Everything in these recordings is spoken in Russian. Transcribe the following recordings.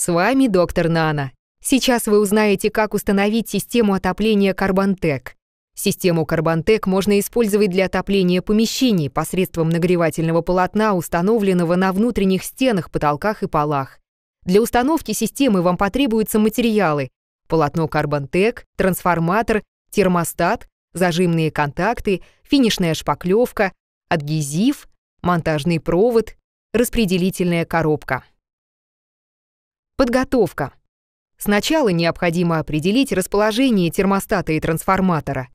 С вами доктор Нана. Сейчас вы узнаете, как установить систему отопления Карбантек. Систему Карбантек можно использовать для отопления помещений посредством нагревательного полотна, установленного на внутренних стенах, потолках и полах. Для установки системы вам потребуются материалы полотно Карбантек, трансформатор, термостат, зажимные контакты, финишная шпаклевка, адгезив, монтажный провод, распределительная коробка. Подготовка. Сначала необходимо определить расположение термостата и трансформатора.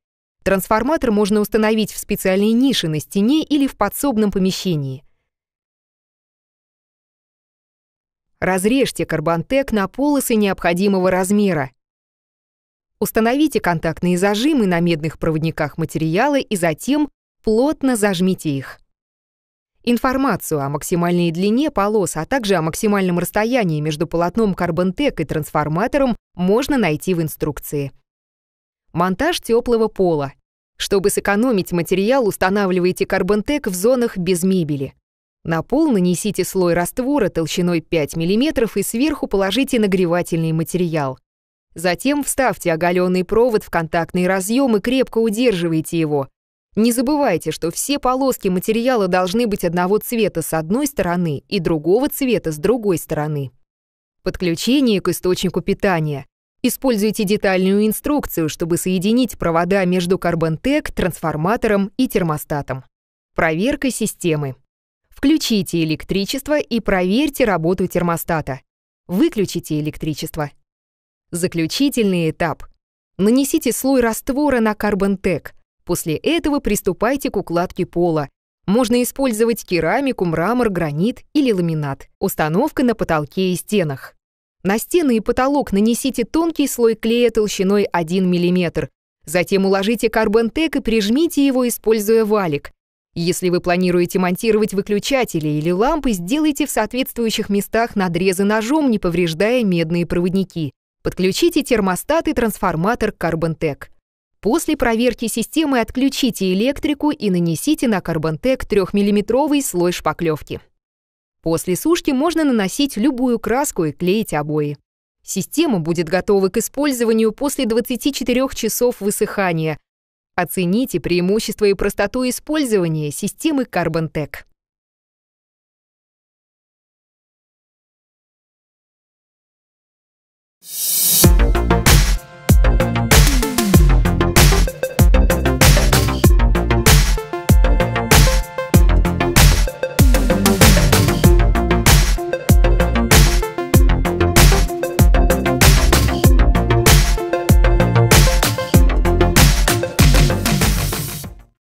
Трансформатор можно установить в специальной нише на стене или в подсобном помещении. Разрежьте карбонтек на полосы необходимого размера. Установите контактные зажимы на медных проводниках материала и затем плотно зажмите их. Информацию о максимальной длине полос, а также о максимальном расстоянии между полотном карбонтек и трансформатором можно найти в инструкции. Монтаж теплого пола. Чтобы сэкономить материал, устанавливайте карбонтек в зонах без мебели. На пол нанесите слой раствора толщиной 5 мм и сверху положите нагревательный материал. Затем вставьте оголенный провод в контактный разъем и крепко удерживайте его, не забывайте, что все полоски материала должны быть одного цвета с одной стороны и другого цвета с другой стороны. Подключение к источнику питания. Используйте детальную инструкцию, чтобы соединить провода между карбонтек, трансформатором и термостатом. Проверка системы. Включите электричество и проверьте работу термостата. Выключите электричество. Заключительный этап. Нанесите слой раствора на карбонтек – После этого приступайте к укладке пола. Можно использовать керамику, мрамор, гранит или ламинат. Установка на потолке и стенах. На стены и потолок нанесите тонкий слой клея толщиной 1 мм. Затем уложите карбонтек и прижмите его, используя валик. Если вы планируете монтировать выключатели или лампы, сделайте в соответствующих местах надрезы ножом, не повреждая медные проводники. Подключите термостат и трансформатор Carbon После проверки системы отключите электрику и нанесите на карбонтек 3-миллиметровый слой шпаклевки. После сушки можно наносить любую краску и клеить обои. Система будет готова к использованию после 24 часов высыхания. Оцените преимущества и простоту использования системы CarbonTech.